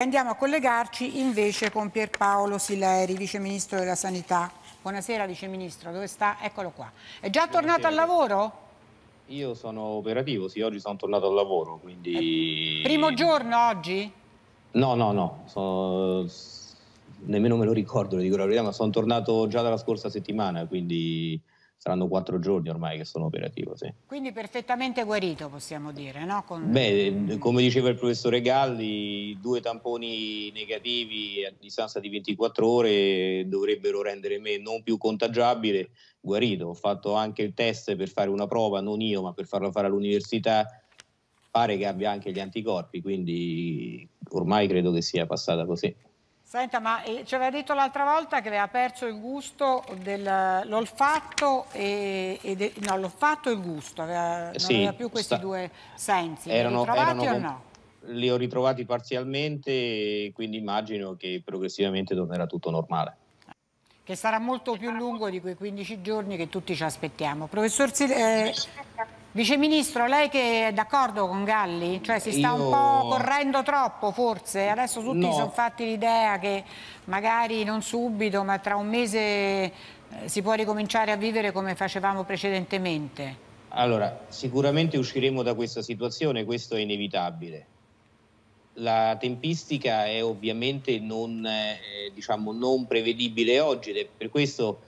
Andiamo a collegarci invece con Pierpaolo Sileri, Vice Ministro della Sanità. Buonasera Vice Ministro, dove sta? Eccolo qua. È già tornato Buonasera. al lavoro? Io sono operativo, sì, oggi sono tornato al lavoro, quindi... Eh, primo giorno oggi? No, no, no, sono... nemmeno me lo ricordo, lo dico la verità, ma sono tornato già dalla scorsa settimana, quindi saranno quattro giorni ormai che sono operativo. Sì. Quindi perfettamente guarito possiamo dire, no? Con... Beh, ehm, come diceva il professore Galli, due tamponi negativi a distanza di 24 ore dovrebbero rendere me non più contagiabile, guarito. Ho fatto anche il test per fare una prova, non io, ma per farlo fare all'università. Pare che abbia anche gli anticorpi, quindi ormai credo che sia passata così. Senta, ma eh, ci aveva detto l'altra volta che aveva perso il gusto, dell'olfatto e, e de, no, l'olfatto e il gusto, aveva, sì, non aveva più questi sta, due sensi, erano, li ritrovati erano, o no? Li ho ritrovati parzialmente, quindi immagino che progressivamente tornerà tutto normale. Che sarà molto più lungo di quei 15 giorni che tutti ci aspettiamo. Professor Silvestri... Eh, Viceministro, lei che è d'accordo con Galli? Cioè si sta Io... un po' correndo troppo forse? Adesso tutti no. sono fatti l'idea che magari non subito ma tra un mese eh, si può ricominciare a vivere come facevamo precedentemente. Allora, sicuramente usciremo da questa situazione, questo è inevitabile. La tempistica è ovviamente non, eh, diciamo, non prevedibile oggi ed è per questo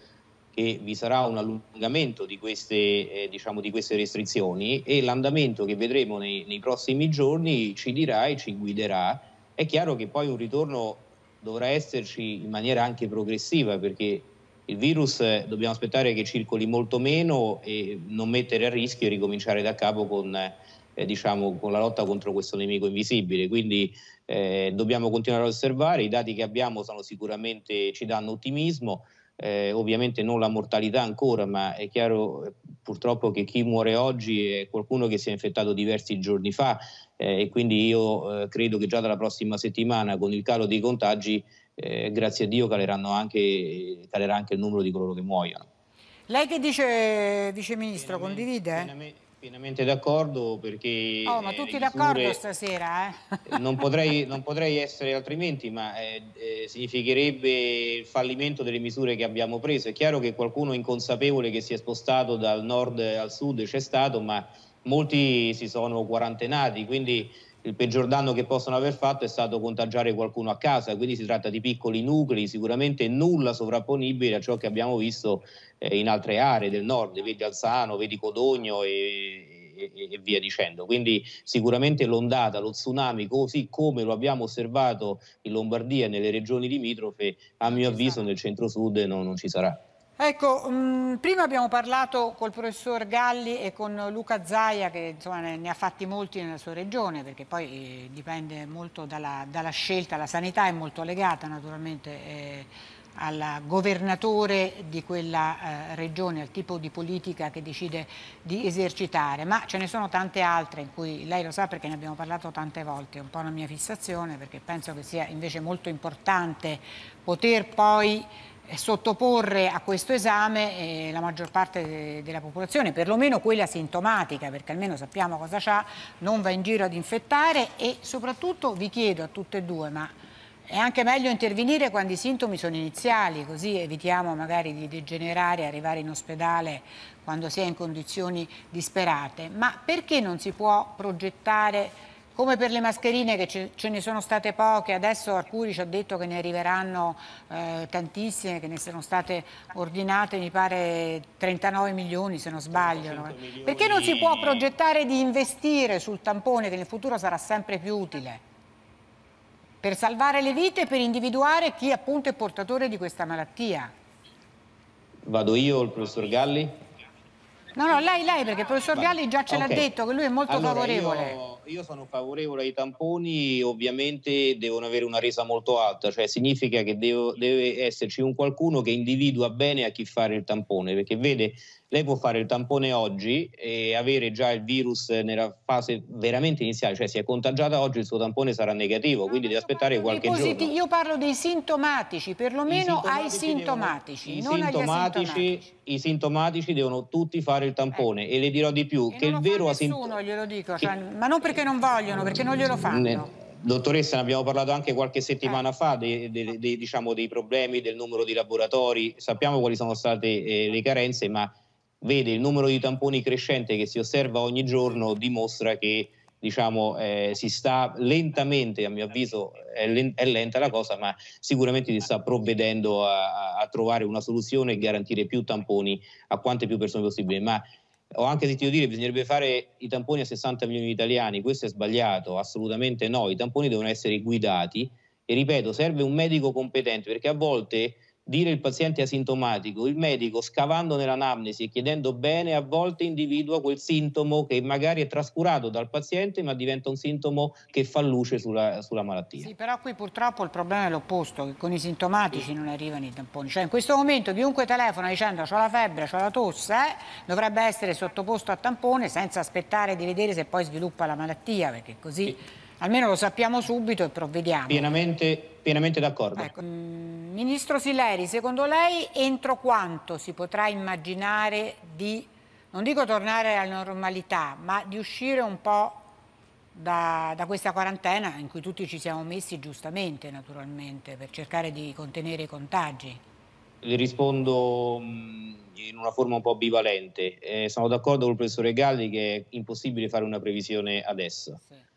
che vi sarà un allungamento di queste, eh, diciamo, di queste restrizioni e l'andamento che vedremo nei, nei prossimi giorni ci dirà e ci guiderà. È chiaro che poi un ritorno dovrà esserci in maniera anche progressiva perché il virus eh, dobbiamo aspettare che circoli molto meno e non mettere a rischio e ricominciare da capo con, eh, diciamo, con la lotta contro questo nemico invisibile. Quindi eh, dobbiamo continuare a osservare, i dati che abbiamo sicuramente, ci danno ottimismo eh, ovviamente non la mortalità ancora, ma è chiaro purtroppo che chi muore oggi è qualcuno che si è infettato diversi giorni fa eh, e quindi io eh, credo che già dalla prossima settimana con il calo dei contagi, eh, grazie a Dio, anche, calerà anche il numero di coloro che muoiono. Lei che dice, Vice Ministro, condivide? Pienamente pienamente d'accordo perché... Oh, ma tutti eh, d'accordo stasera, eh? non, potrei, non potrei, essere altrimenti, ma eh, eh, significherebbe il fallimento delle misure che abbiamo preso. È chiaro che qualcuno inconsapevole che si è spostato dal nord al sud c'è stato, ma molti si sono quarantenati, quindi il peggior danno che possono aver fatto è stato contagiare qualcuno a casa, quindi si tratta di piccoli nuclei, sicuramente nulla sovrapponibile a ciò che abbiamo visto eh, in altre aree del nord, vedi Alzano, vedi Codogno e, e, e, via dicendo. Quindi sicuramente l'ondata, lo tsunami, così come lo abbiamo osservato in Lombardia e nelle regioni limitrofe, a mio avviso nel centro-sud no, non ci sarà. Ecco, mh, mm, prima abbiamo parlato col professor Galli e con Luca Zaia che insomma, ne, ne, ha fatti molti nella sua regione perché poi eh, dipende molto dalla, dalla, scelta, la sanità è molto legata naturalmente eh, al governatore di quella eh, regione, al tipo di politica che decide di esercitare, ma ce ne sono tante altre in cui lei lo sa perché ne abbiamo parlato tante volte, è un po' una mia fissazione perché penso che sia invece molto importante poter poi sottoporre a questo esame eh, la maggior parte de della popolazione, perlomeno quella sintomatica, perché almeno sappiamo cosa c'ha, non va in giro ad infettare e soprattutto vi chiedo a tutte e due, ma è anche meglio intervenire quando i sintomi sono iniziali, così evitiamo magari di degenerare, arrivare in ospedale quando si è in condizioni disperate, ma perché non si può progettare come per le mascherine che ce, ne sono state poche, adesso Arcuri ci ha detto che ne arriveranno eh, tantissime, che ne sono state ordinate mi pare 39 milioni se non sbaglio. Eh. Perché non si può progettare di investire sul tampone che nel futuro sarà sempre più utile? Per salvare le vite e per individuare chi appunto è portatore di questa malattia. Vado io o il professor Galli? No, no, lei, lei perché il professor Galli già ce okay. l'ha detto che lui è molto allora, favorevole. Io io sono favorevole ai tamponi, ovviamente devono avere una resa molto alta, cioè significa che devo, deve esserci un qualcuno che individua bene a chi fare il tampone, perché vede, lei può fare il tampone oggi e avere già il virus nella fase veramente iniziale, cioè si è contagiata oggi, il suo tampone sarà negativo, quindi deve aspettare qualche positivi, giorno. Io parlo dei sintomatici, perlomeno ai sintomatici. Devono, non sintomatici, agli I sintomatici devono tutti fare il tampone eh. e le dirò di più, e che il vero asintomatico... Glielo dico, cioè, ma non perché perché non vogliono, perché non glielo fanno. Ne dottoressa, ne abbiamo parlato anche qualche settimana eh. fa dei, dei, dei, diciamo, dei, problemi del numero di laboratori, sappiamo quali sono state eh, le carenze, ma vede il numero di tamponi crescente che si osserva ogni giorno dimostra che diciamo, eh, si sta lentamente, a mio avviso è, len è, lenta la cosa, ma sicuramente si sta provvedendo a, a, trovare una soluzione e garantire più tamponi a quante più persone possibile. Ma ho anche sentito dire che bisognerebbe fare i tamponi a 60 milioni di italiani, questo è sbagliato, assolutamente no, i tamponi devono essere guidati e ripeto, serve un medico competente perché a volte dire il paziente asintomatico, il medico scavando nell'anamnesi e chiedendo bene a volte individua quel sintomo che magari è trascurato dal paziente ma diventa un sintomo che fa luce sulla, sulla malattia. Sì, però qui purtroppo il problema è l'opposto, che con i sintomatici non arrivano i tamponi. Cioè in questo momento chiunque telefona dicendo ho la febbre, ho la tosse, eh, dovrebbe essere sottoposto a tampone senza aspettare di vedere se poi sviluppa la malattia, perché così... Sì. Almeno lo sappiamo subito e provvediamo. Pienamente, pienamente d'accordo. Ecco. Mm, ministro Sileri, secondo lei entro quanto si potrà immaginare di, non dico tornare alla normalità, ma di uscire un po' da, da questa quarantena in cui tutti ci siamo messi giustamente naturalmente per cercare di contenere i contagi? Le rispondo mm, in una forma un po' bivalente. Eh, sono d'accordo con il professore Galli che è impossibile fare una previsione adesso. Sì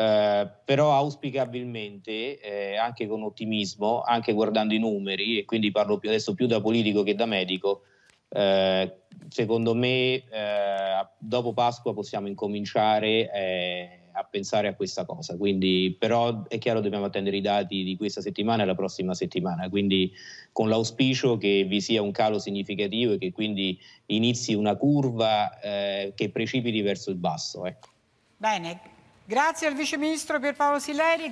eh, però auspicabilmente, eh, anche con ottimismo, anche guardando i numeri, e quindi parlo più adesso più da politico che da medico, eh, secondo me eh, dopo Pasqua possiamo incominciare eh, a pensare a questa cosa. Quindi, però è chiaro dobbiamo attendere i dati di questa settimana e la prossima settimana, quindi con l'auspicio che vi sia un calo significativo e che quindi inizi una curva che precipiti verso il basso. Ecco. Bene, Grazie al Vice Ministro Pierpaolo Sileri.